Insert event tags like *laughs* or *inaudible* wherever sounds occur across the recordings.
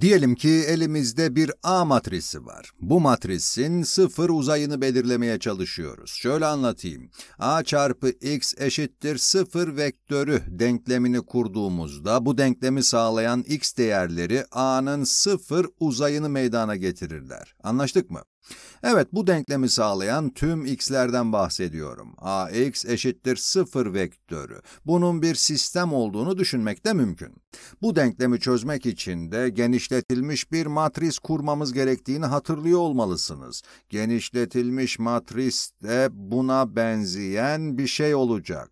Diyelim ki elimizde bir A matrisi var. Bu matrisin sıfır uzayını belirlemeye çalışıyoruz. Şöyle anlatayım. A çarpı x eşittir sıfır vektörü denklemini kurduğumuzda bu denklemi sağlayan x değerleri A'nın sıfır uzayını meydana getirirler. Anlaştık mı? Evet bu denklemi sağlayan tüm x'lerden bahsediyorum. ax eşittir 0 vektörü. Bunun bir sistem olduğunu düşünmek de mümkün. Bu denklemi çözmek için de genişletilmiş bir matris kurmamız gerektiğini hatırlıyor olmalısınız. Genişletilmiş matris de buna benzeyen bir şey olacak.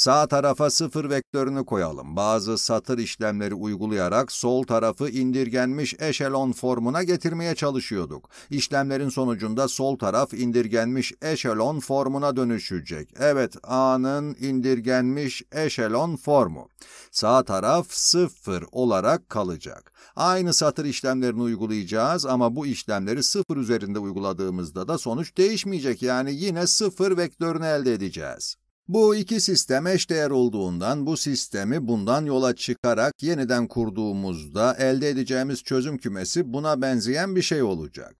Sağ tarafa sıfır vektörünü koyalım. Bazı satır işlemleri uygulayarak sol tarafı indirgenmiş eşelon formuna getirmeye çalışıyorduk. İşlemlerin sonucunda sol taraf indirgenmiş eşelon formuna dönüşecek. Evet, A'nın indirgenmiş eşelon formu. Sağ taraf sıfır olarak kalacak. Aynı satır işlemlerini uygulayacağız ama bu işlemleri sıfır üzerinde uyguladığımızda da sonuç değişmeyecek. Yani yine sıfır vektörünü elde edeceğiz. Bu iki sistem eşdeğer olduğundan bu sistemi bundan yola çıkarak yeniden kurduğumuzda elde edeceğimiz çözüm kümesi buna benzeyen bir şey olacak.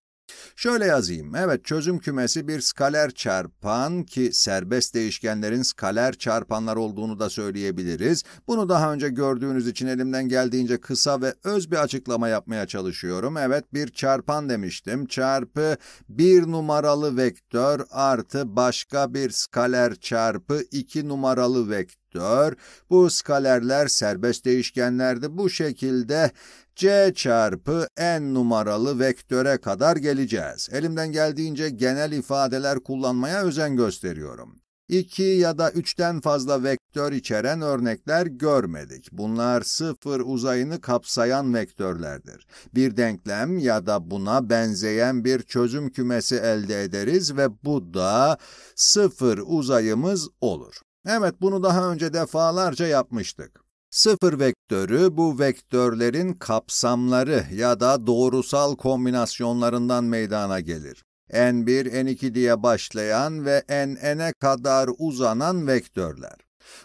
Şöyle yazayım. Evet, çözüm kümesi bir skaler çarpan ki serbest değişkenlerin skaler çarpanlar olduğunu da söyleyebiliriz. Bunu daha önce gördüğünüz için elimden geldiğince kısa ve öz bir açıklama yapmaya çalışıyorum. Evet, bir çarpan demiştim. Çarpı bir numaralı vektör artı başka bir skaler çarpı iki numaralı vektör vektör, bu skalerler serbest değişkenlerdi. bu şekilde c çarpı n numaralı vektöre kadar geleceğiz. Elimden geldiğince genel ifadeler kullanmaya özen gösteriyorum. 2 ya da 3'ten fazla vektör içeren örnekler görmedik. Bunlar sıfır uzayını kapsayan vektörlerdir. Bir denklem ya da buna benzeyen bir çözüm kümesi elde ederiz ve bu da sıfır uzayımız olur. Evet bunu daha önce defalarca yapmıştık. Sıfır vektörü bu vektörlerin kapsamları ya da doğrusal kombinasyonlarından meydana gelir. n1, n2 diye başlayan ve nne kadar uzanan vektörler.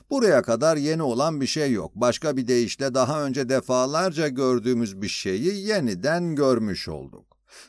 Buraya kadar yeni olan bir şey yok. Başka bir deyişle daha önce defalarca gördüğümüz bir şeyi yeniden görmüş olduk.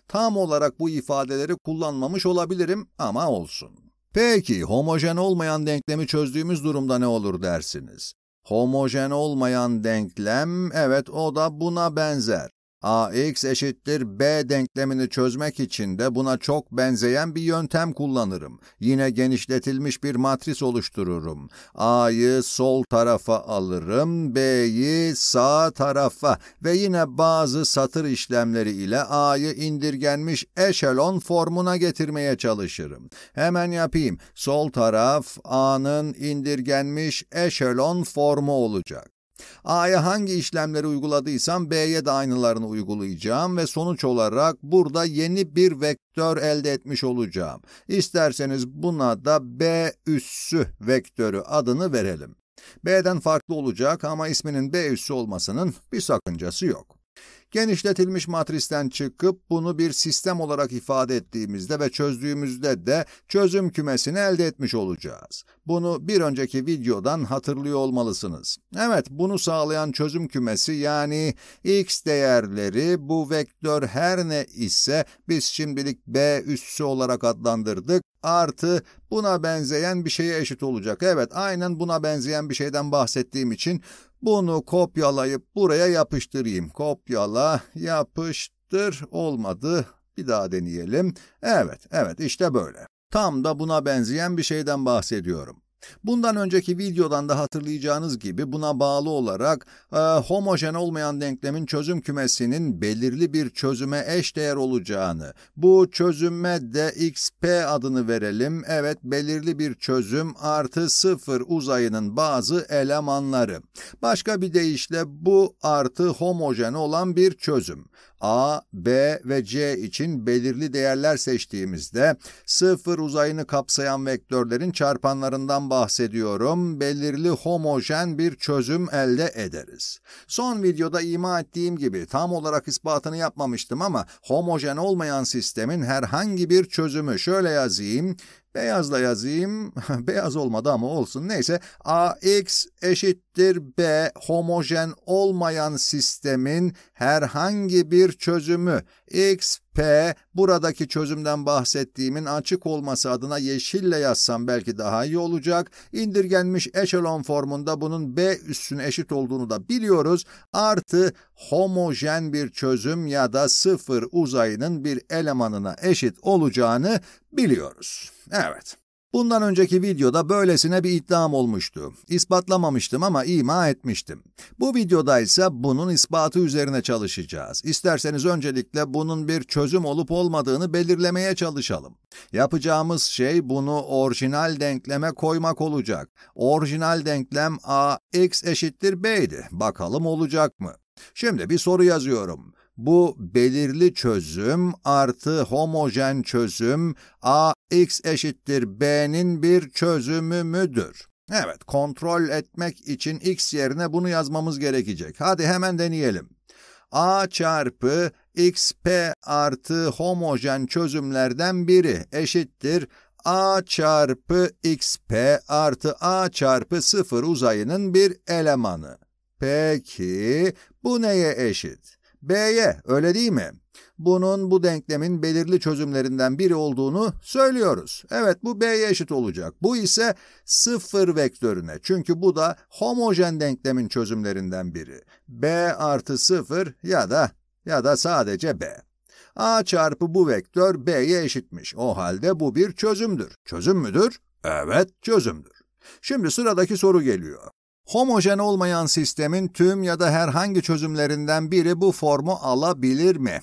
Tam olarak bu ifadeleri kullanmamış olabilirim ama olsun. Peki homojen olmayan denklemi çözdüğümüz durumda ne olur dersiniz? Homojen olmayan denklem, evet o da buna benzer. AX eşittir B denklemini çözmek için de buna çok benzeyen bir yöntem kullanırım. Yine genişletilmiş bir matris oluştururum. A'yı sol tarafa alırım, B'yi sağ tarafa ve yine bazı satır işlemleri ile A'yı indirgenmiş eşelon formuna getirmeye çalışırım. Hemen yapayım. Sol taraf A'nın indirgenmiş eşelon formu olacak. A'ya hangi işlemleri uyguladıysam B'ye de aynılarını uygulayacağım ve sonuç olarak burada yeni bir vektör elde etmiş olacağım. İsterseniz buna da B üssü vektörü adını verelim. B'den farklı olacak ama isminin B üssü olmasının bir sakıncası yok. Genişletilmiş matristen çıkıp bunu bir sistem olarak ifade ettiğimizde ve çözdüğümüzde de çözüm kümesini elde etmiş olacağız. Bunu bir önceki videodan hatırlıyor olmalısınız. Evet, bunu sağlayan çözüm kümesi yani x değerleri bu vektör her ne ise biz şimdilik b üssü olarak adlandırdık artı buna benzeyen bir şeye eşit olacak. Evet aynen buna benzeyen bir şeyden bahsettiğim için bunu kopyalayıp buraya yapıştırayım. Kopyala, yapıştır. Olmadı. Bir daha deneyelim. Evet, evet işte böyle. Tam da buna benzeyen bir şeyden bahsediyorum. Bundan önceki videodan da hatırlayacağınız gibi buna bağlı olarak e, homojen olmayan denklemin çözüm kümesinin belirli bir çözüme eşdeğer olacağını, bu çözüme de xp adını verelim, evet belirli bir çözüm artı sıfır uzayının bazı elemanları. Başka bir deyişle bu artı homojen olan bir çözüm. A, B ve C için belirli değerler seçtiğimizde sıfır uzayını kapsayan vektörlerin çarpanlarından bahsediyorum, belirli homojen bir çözüm elde ederiz. Son videoda ima ettiğim gibi tam olarak ispatını yapmamıştım ama homojen olmayan sistemin herhangi bir çözümü şöyle yazayım, Beyazla yazayım. *laughs* Beyaz olmadı ama olsun. Neyse AX eşittir B homojen olmayan sistemin herhangi bir çözümü X, P buradaki çözümden bahsettiğimin açık olması adına yeşille yazsam belki daha iyi olacak. İndirgenmiş eşelon formunda bunun B üssüne eşit olduğunu da biliyoruz. Artı homojen bir çözüm ya da sıfır uzayının bir elemanına eşit olacağını biliyoruz. Evet. Bundan önceki videoda böylesine bir iddiam olmuştu. İspatlamamıştım ama ima etmiştim. Bu videoda ise bunun ispatı üzerine çalışacağız. İsterseniz öncelikle bunun bir çözüm olup olmadığını belirlemeye çalışalım. Yapacağımız şey bunu orijinal denkleme koymak olacak. Orijinal denklem a x eşittir b'ydi. Bakalım olacak mı? Şimdi bir soru yazıyorum bu belirli çözüm artı homojen çözüm A x eşittir B'nin bir çözümü müdür? Evet, kontrol etmek için x yerine bunu yazmamız gerekecek. Hadi hemen deneyelim. A çarpı xp artı homojen çözümlerden biri eşittir a çarpı xp artı a çarpı 0 uzayının bir elemanı. Peki bu neye eşit? B'ye öyle değil mi? Bunun bu denklemin belirli çözümlerinden biri olduğunu söylüyoruz. Evet bu B'ye eşit olacak. Bu ise sıfır vektörüne. Çünkü bu da homojen denklemin çözümlerinden biri. B artı sıfır ya da ya da sadece B. A çarpı bu vektör B'ye eşitmiş. O halde bu bir çözümdür. Çözüm müdür? Evet çözümdür. Şimdi sıradaki soru geliyor. Homojen olmayan sistemin tüm ya da herhangi çözümlerinden biri bu formu alabilir mi?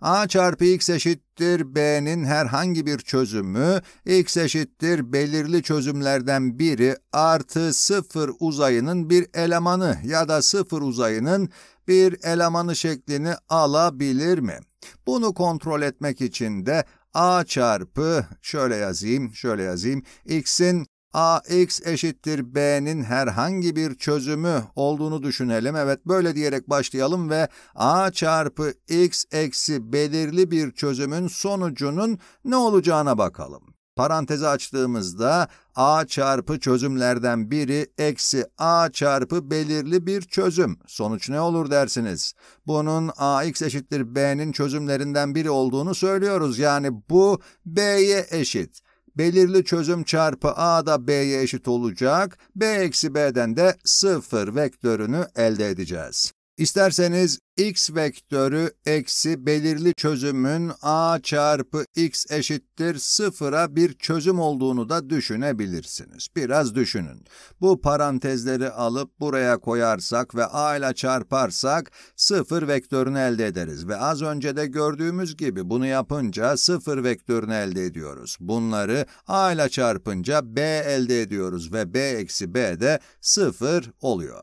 a çarpı x eşittir b'nin herhangi bir çözümü, x eşittir belirli çözümlerden biri artı sıfır uzayının bir elemanı ya da sıfır uzayının bir elemanı şeklini alabilir mi? Bunu kontrol etmek için de a çarpı, şöyle yazayım, şöyle yazayım, x'in ax eşittir b'nin herhangi bir çözümü olduğunu düşünelim. Evet böyle diyerek başlayalım ve a çarpı x eksi belirli bir çözümün sonucunun ne olacağına bakalım. Paranteze açtığımızda a çarpı çözümlerden biri eksi a çarpı belirli bir çözüm. Sonuç ne olur dersiniz? Bunun ax eşittir b'nin çözümlerinden biri olduğunu söylüyoruz. Yani bu b'ye eşit belirli çözüm çarpı a da b'ye eşit olacak, b eksi b'den de 0 vektörünü elde edeceğiz. İsterseniz x vektörü eksi belirli çözümün a çarpı x eşittir sıfıra bir çözüm olduğunu da düşünebilirsiniz. Biraz düşünün. Bu parantezleri alıp buraya koyarsak ve a ile çarparsak sıfır vektörünü elde ederiz. Ve az önce de gördüğümüz gibi bunu yapınca sıfır vektörünü elde ediyoruz. Bunları a ile çarpınca b elde ediyoruz ve b eksi b de sıfır oluyor.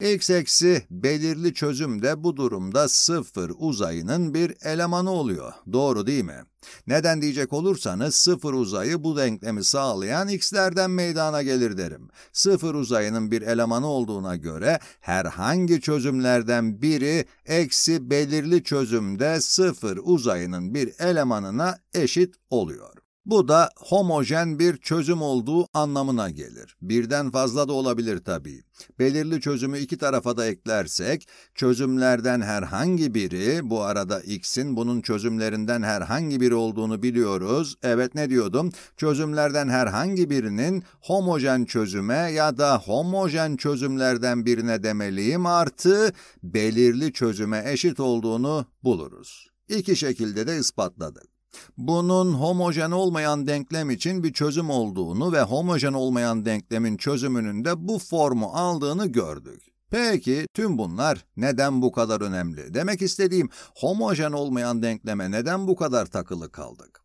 X eksi belirli çözüm de bu durumda sıfır uzayının bir elemanı oluyor. Doğru değil mi? Neden diyecek olursanız sıfır uzayı bu denklemi sağlayan x'lerden meydana gelir derim. Sıfır uzayının bir elemanı olduğuna göre herhangi çözümlerden biri eksi belirli çözümde sıfır uzayının bir elemanına eşit oluyor. Bu da homojen bir çözüm olduğu anlamına gelir. Birden fazla da olabilir tabii. Belirli çözümü iki tarafa da eklersek, çözümlerden herhangi biri, bu arada x'in bunun çözümlerinden herhangi biri olduğunu biliyoruz. Evet ne diyordum? Çözümlerden herhangi birinin homojen çözüme ya da homojen çözümlerden birine demeliyim artı belirli çözüme eşit olduğunu buluruz. İki şekilde de ispatladık. Bunun homojen olmayan denklem için bir çözüm olduğunu ve homojen olmayan denklemin çözümünün de bu formu aldığını gördük. Peki tüm bunlar neden bu kadar önemli? Demek istediğim homojen olmayan denkleme neden bu kadar takılı kaldık?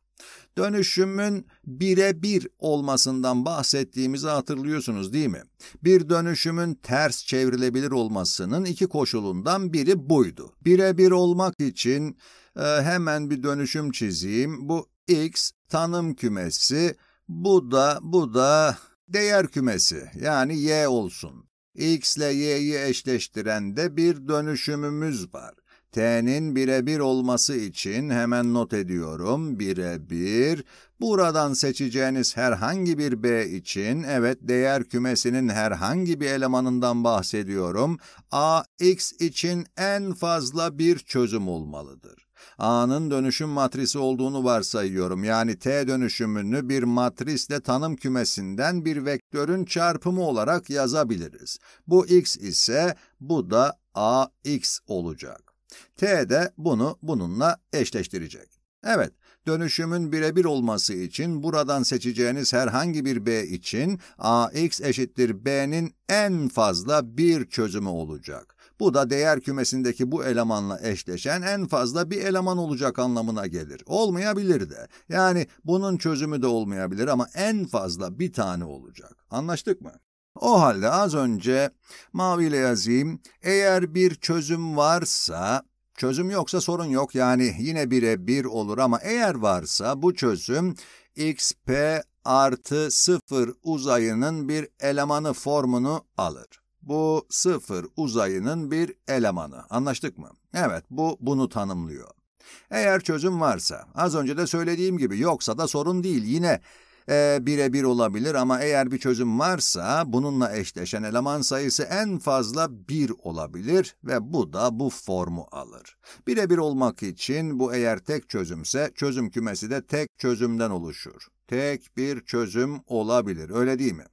Dönüşümün birebir olmasından bahsettiğimizi hatırlıyorsunuz değil mi? Bir dönüşümün ters çevrilebilir olmasının iki koşulundan biri buydu. Birebir olmak için e, hemen bir dönüşüm çizeyim. Bu x tanım kümesi, bu da bu da değer kümesi yani y olsun. x ile y'yi eşleştiren de bir dönüşümümüz var. T'nin birebir olması için hemen not ediyorum. Birebir. Buradan seçeceğiniz herhangi bir B için, evet değer kümesinin herhangi bir elemanından bahsediyorum. A, X için en fazla bir çözüm olmalıdır. A'nın dönüşüm matrisi olduğunu varsayıyorum. Yani T dönüşümünü bir matrisle tanım kümesinden bir vektörün çarpımı olarak yazabiliriz. Bu X ise bu da AX olacak. T de bunu bununla eşleştirecek. Evet, dönüşümün birebir olması için buradan seçeceğiniz herhangi bir b için ax eşittir b'nin en fazla bir çözümü olacak. Bu da değer kümesindeki bu elemanla eşleşen en fazla bir eleman olacak anlamına gelir. Olmayabilir de. Yani bunun çözümü de olmayabilir ama en fazla bir tane olacak. Anlaştık mı? O halde az önce maviyle yazayım. Eğer bir çözüm varsa Çözüm yoksa sorun yok yani yine bire bir olur ama eğer varsa bu çözüm xp artı 0 uzayının bir elemanı formunu alır. Bu sıfır uzayının bir elemanı. Anlaştık mı? Evet, bu bunu tanımlıyor. Eğer çözüm varsa, az önce de söylediğim gibi yoksa da sorun değil. Yine e, birebir olabilir ama eğer bir çözüm varsa bununla eşleşen eleman sayısı en fazla bir olabilir ve bu da bu formu alır. Birebir olmak için bu eğer tek çözümse çözüm kümesi de tek çözümden oluşur. Tek bir çözüm olabilir öyle değil mi?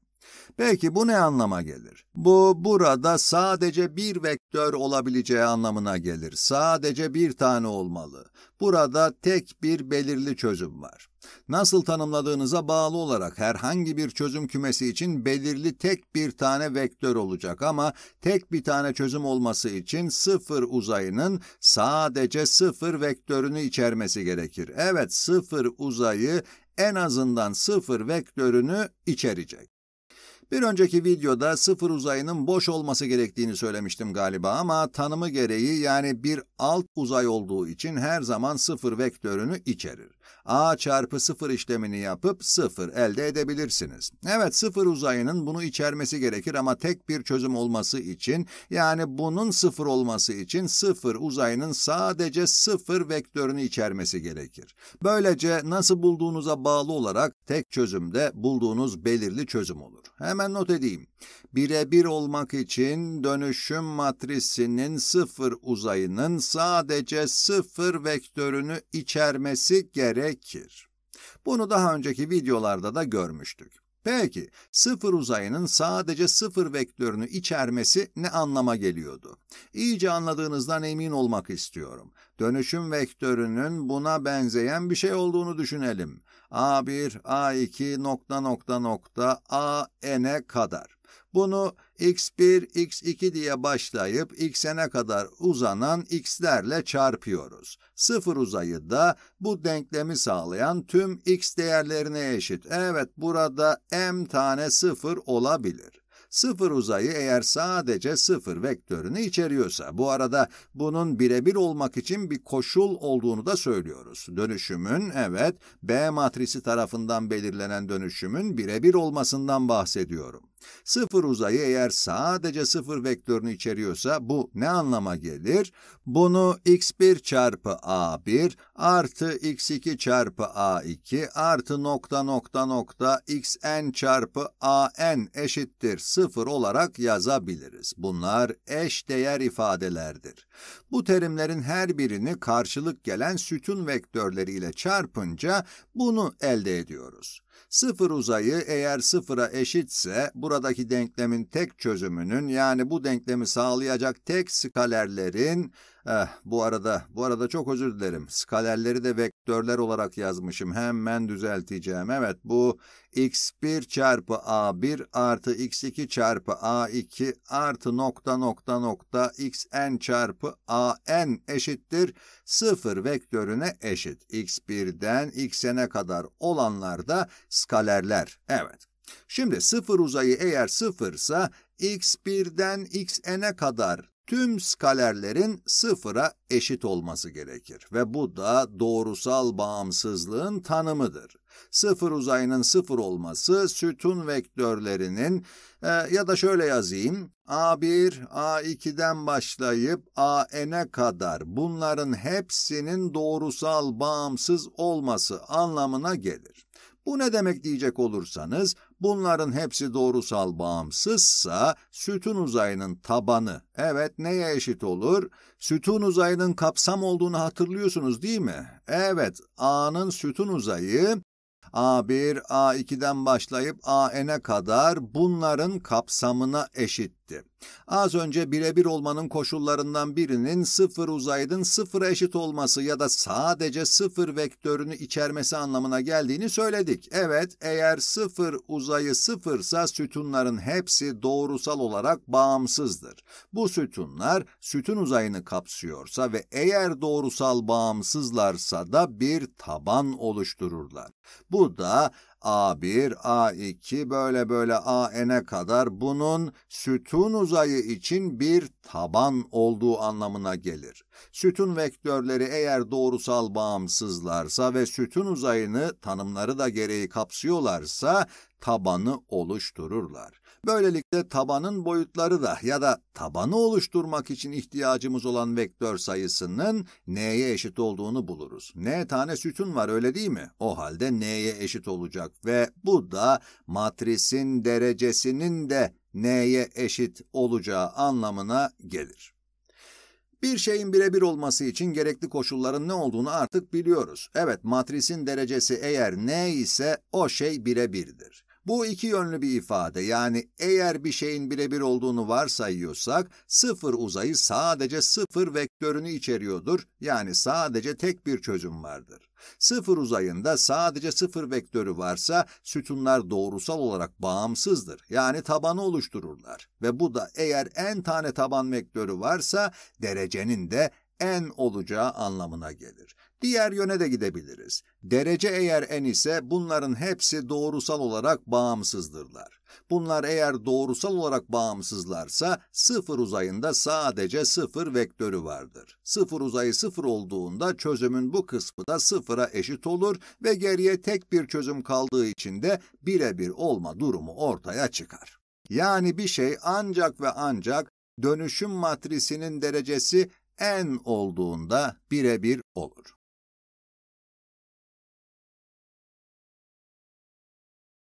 Peki bu ne anlama gelir? Bu burada sadece bir vektör olabileceği anlamına gelir. Sadece bir tane olmalı. Burada tek bir belirli çözüm var. Nasıl tanımladığınıza bağlı olarak herhangi bir çözüm kümesi için belirli tek bir tane vektör olacak ama tek bir tane çözüm olması için sıfır uzayının sadece sıfır vektörünü içermesi gerekir. Evet sıfır uzayı en azından sıfır vektörünü içerecek. Bir önceki videoda sıfır uzayının boş olması gerektiğini söylemiştim galiba ama tanımı gereği yani bir alt uzay olduğu için her zaman sıfır vektörünü içerir a çarpı 0 işlemini yapıp 0 elde edebilirsiniz. Evet 0 uzayının bunu içermesi gerekir ama tek bir çözüm olması için yani bunun 0 olması için 0 uzayının sadece 0 vektörünü içermesi gerekir. Böylece nasıl bulduğunuza bağlı olarak tek çözümde bulduğunuz belirli çözüm olur. Hemen not edeyim birebir olmak için dönüşüm matrisinin sıfır uzayının sadece sıfır vektörünü içermesi gerekir. Bunu daha önceki videolarda da görmüştük. Peki, sıfır uzayının sadece sıfır vektörünü içermesi ne anlama geliyordu? İyice anladığınızdan emin olmak istiyorum. Dönüşüm vektörünün buna benzeyen bir şey olduğunu düşünelim. A1, A2, nokta nokta nokta, AN'e kadar. Bunu x1, x2 diye başlayıp xn'e kadar uzanan x'lerle çarpıyoruz. Sıfır uzayı da bu denklemi sağlayan tüm x değerlerine eşit. Evet burada m tane sıfır olabilir. Sıfır uzayı eğer sadece sıfır vektörünü içeriyorsa, bu arada bunun birebir olmak için bir koşul olduğunu da söylüyoruz. Dönüşümün, evet, B matrisi tarafından belirlenen dönüşümün birebir olmasından bahsediyorum. Sıfır uzayı eğer sadece sıfır vektörünü içeriyorsa bu ne anlama gelir? Bunu x1 çarpı a1 artı x2 çarpı a2 artı nokta nokta nokta xn çarpı an eşittir sıfır sıfır olarak yazabiliriz. Bunlar eş değer ifadelerdir. Bu terimlerin her birini karşılık gelen sütun vektörleriyle çarpınca bunu elde ediyoruz. Sıfır uzayı eğer sıfıra eşitse buradaki denklemin tek çözümünün yani bu denklemi sağlayacak tek skalerlerin Eh, bu arada, bu arada çok özür dilerim. Skalerleri de vektörler olarak yazmışım. Hemen düzelteceğim. Evet, bu x1 çarpı a1 artı x2 çarpı a2 artı nokta nokta nokta xn çarpı an eşittir. sıfır vektörüne eşit. x1'den xn'e kadar olanlar da skalerler. Evet. Şimdi sıfır uzayı eğer sıfırsa x1'den xn'e kadar tüm skalerlerin sıfıra eşit olması gerekir ve bu da doğrusal bağımsızlığın tanımıdır. Sıfır uzayının sıfır olması sütun vektörlerinin e, ya da şöyle yazayım A1, A2'den başlayıp AN'e kadar bunların hepsinin doğrusal bağımsız olması anlamına gelir. Bu ne demek diyecek olursanız, bunların hepsi doğrusal bağımsızsa sütun uzayının tabanı, evet neye eşit olur? Sütun uzayının kapsam olduğunu hatırlıyorsunuz değil mi? Evet, A'nın sütun uzayı A1, A2'den başlayıp AN'e kadar bunların kapsamına eşit etti. Az önce birebir olmanın koşullarından birinin sıfır uzaydın sıfıra eşit olması ya da sadece sıfır vektörünü içermesi anlamına geldiğini söyledik. Evet, eğer sıfır uzayı sıfırsa sütunların hepsi doğrusal olarak bağımsızdır. Bu sütunlar sütun uzayını kapsıyorsa ve eğer doğrusal bağımsızlarsa da bir taban oluştururlar. Bu da A1, A2 böyle böyle AN'e kadar bunun sütun uzayı için bir taban olduğu anlamına gelir. Sütun vektörleri eğer doğrusal bağımsızlarsa ve sütun uzayını tanımları da gereği kapsıyorlarsa tabanı oluştururlar. Böylelikle tabanın boyutları da ya da tabanı oluşturmak için ihtiyacımız olan vektör sayısının n'ye eşit olduğunu buluruz. n tane sütun var öyle değil mi? O halde n'ye eşit olacak ve bu da matrisin derecesinin de n'ye eşit olacağı anlamına gelir. Bir şeyin birebir olması için gerekli koşulların ne olduğunu artık biliyoruz. Evet, matrisin derecesi eğer n ise o şey birebirdir. Bu iki yönlü bir ifade yani eğer bir şeyin birebir olduğunu varsayıyorsak sıfır uzayı sadece sıfır vektörünü içeriyordur yani sadece tek bir çözüm vardır. Sıfır uzayında sadece sıfır vektörü varsa sütunlar doğrusal olarak bağımsızdır. Yani tabanı oluştururlar. Ve bu da eğer n tane taban vektörü varsa derecenin de n olacağı anlamına gelir. Diğer yöne de gidebiliriz. Derece eğer n ise bunların hepsi doğrusal olarak bağımsızdırlar. Bunlar eğer doğrusal olarak bağımsızlarsa sıfır uzayında sadece sıfır vektörü vardır. Sıfır uzayı sıfır olduğunda çözümün bu kısmı da sıfıra eşit olur ve geriye tek bir çözüm kaldığı için de birebir olma durumu ortaya çıkar. Yani bir şey ancak ve ancak dönüşüm matrisinin derecesi n olduğunda birebir olur.